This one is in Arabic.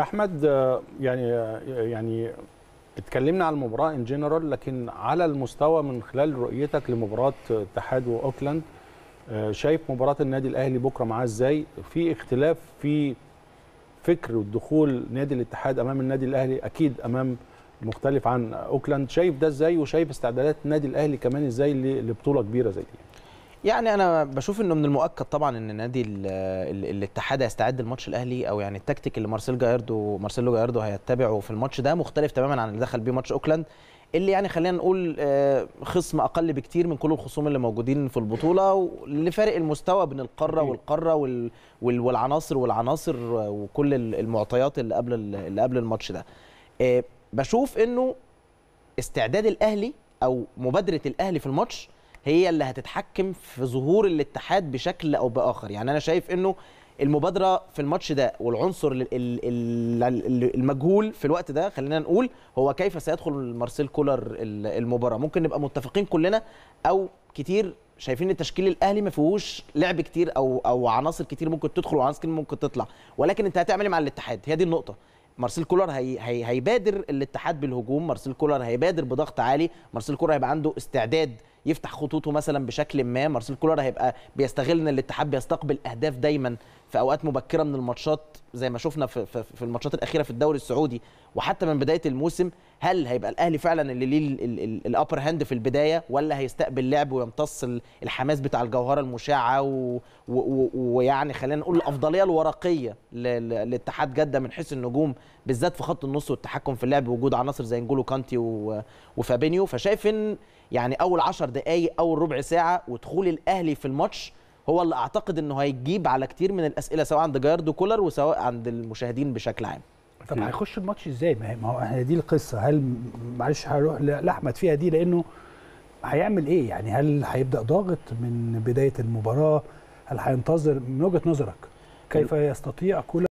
احمد آه، يعني آه، يعني اتكلمنا على المباراه ان جنرال لكن على المستوى من خلال رؤيتك لمباراه اتحاد واوكلاند آه، شايف مباراه النادي الاهلي بكره معاه ازاي في اختلاف في فكر ودخول نادي الاتحاد امام النادي الاهلي اكيد امام مختلف عن اوكلاند شايف ده ازاي وشايف استعدادات النادي الاهلي كمان ازاي لبطوله كبيره زي دي يعني انا بشوف انه من المؤكد طبعا ان نادي الاتحاد هيستعد الماتش الاهلي او يعني التكتيك اللي مارسيل جايردو مارسيلو جايردو هيتبعه في الماتش ده مختلف تماما عن اللي دخل بيه ماتش اوكلاند اللي يعني خلينا نقول آه، خصم اقل بكتير من كل الخصوم اللي موجودين في البطوله لفارق المستوى بين القاره والقاره وال والعناصر والعناصر وكل المعطيات اللي قبل اللي قبل الماتش ده آه، بشوف انه استعداد الاهلي او مبادره الاهلي في الماتش هي اللي هتتحكم في ظهور الاتحاد بشكل او باخر يعني انا شايف انه المبادره في الماتش ده والعنصر المجهول في الوقت ده خلينا نقول هو كيف سيدخل مارسيل كولر المباراه ممكن نبقى متفقين كلنا او كتير شايفين التشكيل الاهلي ما فيهوش لعب كتير او او عناصر كتير ممكن تدخل وعناصر كتير ممكن تطلع ولكن انت هتعمل ايه مع الاتحاد هي دي النقطه مارسيل كولر هي هي هيبادر الاتحاد بالهجوم مارسيل كولر هيبادر بضغط عالي مارسيل كولر هيبقى عنده استعداد يفتح خطوطه مثلا بشكل ما مارسيل كولر هيبقى بيستغل ان الاتحاد بيستقبل اهداف دايما في اوقات مبكره من الماتشات زي ما شفنا في, في, في الماتشات الاخيره في الدوري السعودي وحتى من بدايه الموسم هل هيبقى الاهلي فعلا اللي ليه الابر هاند في البدايه ولا هيستقبل لعب ويمتص الحماس بتاع الجوهره المشعه ويعني خلينا نقول الافضليه الورقيه لاتحاد جده من حيث النجوم بالذات في خط النص والتحكم في اللعب وجود عناصر زي نجولو كانتي وفابينيو فشايف ان يعني اول 10 دقائق اول ربع ساعه ودخول الاهلي في الماتش هو اللي اعتقد انه هيجيب على كتير من الاسئله سواء عند جاردو كولر وسواء عند المشاهدين بشكل عام طب هيخش الماتش ازاي ما هو احنا دي القصه هل معلش هروح لاحمد فيها دي لانه هيعمل ايه يعني هل هيبدا ضاغط من بدايه المباراه هل هينتظر من وجهه نظرك كيف يستطيع كولر